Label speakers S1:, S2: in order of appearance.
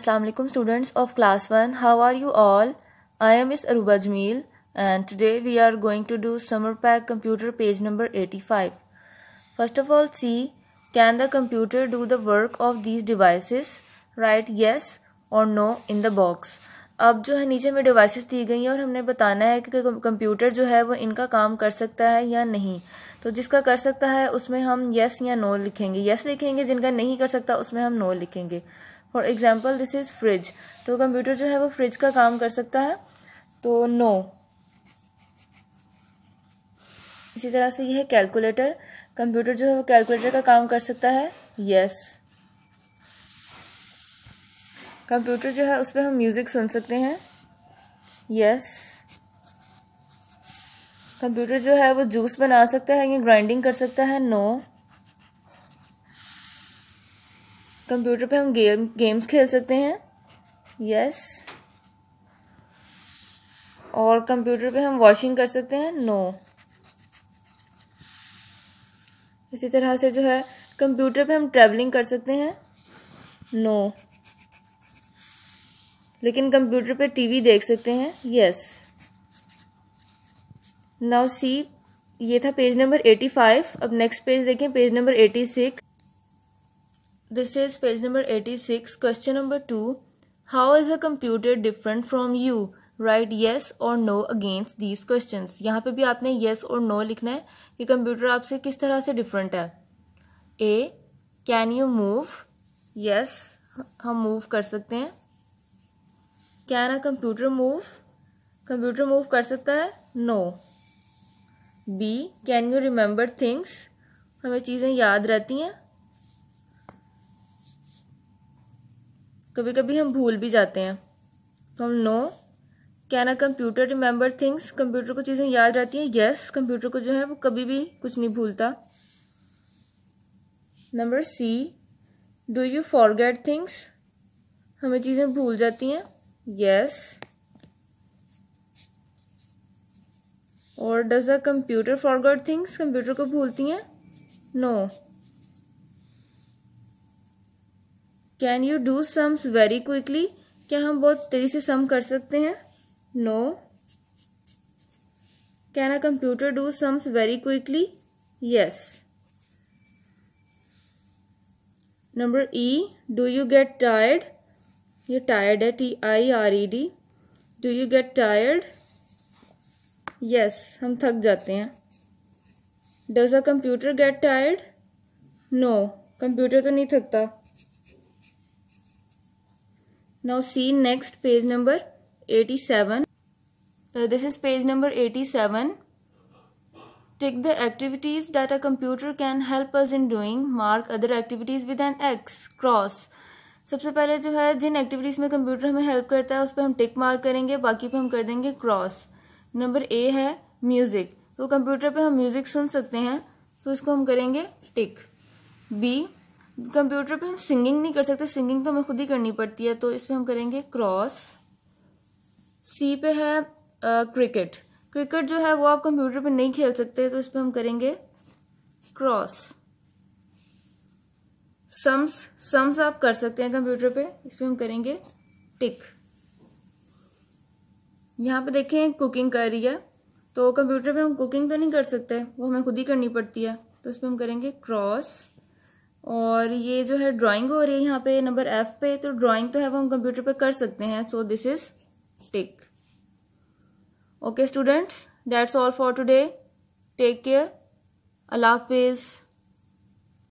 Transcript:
S1: अस्सलाम वालेकुम students of class 1 how are you all i am miss aruba jameel and today we are going to do summer pack computer page number 85 first of all see can the computer do the work of these devices write yes or no in the box अब जो है नीचे में devices दी गई हैं और हमने बताना है कि कंप्यूटर जो है वो इनका काम कर सकता है या नहीं तो जिसका कर सकता है उसमें हम यस या नो लिखेंगे यस लिखेंगे जिनका नहीं कर सकता उसमें हम नो लिखेंगे for example this is fridge तो कंप्यूटर जो है वो फ्रिज का काम कर सकता है तो नो इसी तरह से यह है कैलकुलेटर कंप्यूटर जो है वो कैलकुलेटर का काम कर सकता है यस कंप्यूटर जो है उस पर हम म्यूज़िक सुन सकते हैं यस कंप्यूटर जो है वो जूस बना सकता है या ग्राइंडिंग कर सकता है नो no. कंप्यूटर पे हम गेम गेम्स खेल सकते हैं यस yes. और कंप्यूटर पे हम वॉशिंग कर सकते हैं नो no. इसी तरह से जो है कंप्यूटर पे हम ट्रैवलिंग कर सकते हैं नो no. लेकिन कंप्यूटर पे टीवी देख सकते हैं यस नाउ सी ये था पेज नंबर एटी फाइव अब नेक्स्ट पेज देखें page number eighty six This is page number 86. Question number 2. How is a computer different from you? Right yes और नो अगेंस्ट दीज क्वेश्चन यहाँ पे भी आपने yes yes और no no लिखना है कि कंप्यूटर आपसे किस तरह से डिफरेंट है A can you move yes हम मूव कर सकते हैं can a computer move computer move कर सकता है no B can you remember things हमें चीज़ें याद रहती हैं कभी कभी हम भूल भी जाते हैं तो हम no can a computer remember things computer को चीज़ें याद रहती हैं येस कंप्यूटर को जो है वो कभी भी कुछ नहीं भूलता number C do you forget things हमें चीज़ें भूल जाती हैं येस और does a computer forget things computer को भूलती हैं no no. Can you do sums very quickly क्या हम बहुत तेजी से सम कर सकते हैं no can a computer do sums very quickly yes number E do you get tired ये टायर्ड है T I R E D do you get tired yes हम थक जाते हैं does a computer get tired no computer तो नहीं थकता Now see next page number 87. so this is page number 87. Tick the activities that a computer can help us in doing. Mark other activities with an X. Cross. सबसे पहले जो है जिन activities में computer हमें हेल्प करता है उस पर हम टिक मार्क करेंगे बाकी पे हम कर देंगे क्रॉस नंबर ए है म्यूजिक तो कंप्यूटर पे हम म्यूजिक सुन सकते हैं सो इसको हम करेंगे टिक बी कंप्यूटर पे हम सिंगिंग नहीं कर सकते सिंगिंग तो हमें खुद ही करनी पड़ती है तो इसमें हम करेंगे क्रॉस सी पे है क्रिकेट क्रिकेट जो है वो आप कंप्यूटर पे नहीं खेल सकते तो इस पर हम करेंगे क्रॉस सम्स सम्स आप कर सकते हैं कंप्यूटर पे इस पर हम करेंगे टिक यहाँ पे देखें कुकिंग कर रही है तो कंप्यूटर पे हम कुकिंग तो नहीं कर सकते वो हमें खुद ही करनी पड़ती है तो इस पर हम करेंगे क्रॉस और ये जो है ड्राइंग हो रही है यहाँ पे नंबर एफ पे तो ड्राइंग तो है वो हम कंप्यूटर पे कर सकते हैं so this is tick okay students that's all for today take care अल्लाह हाफिज़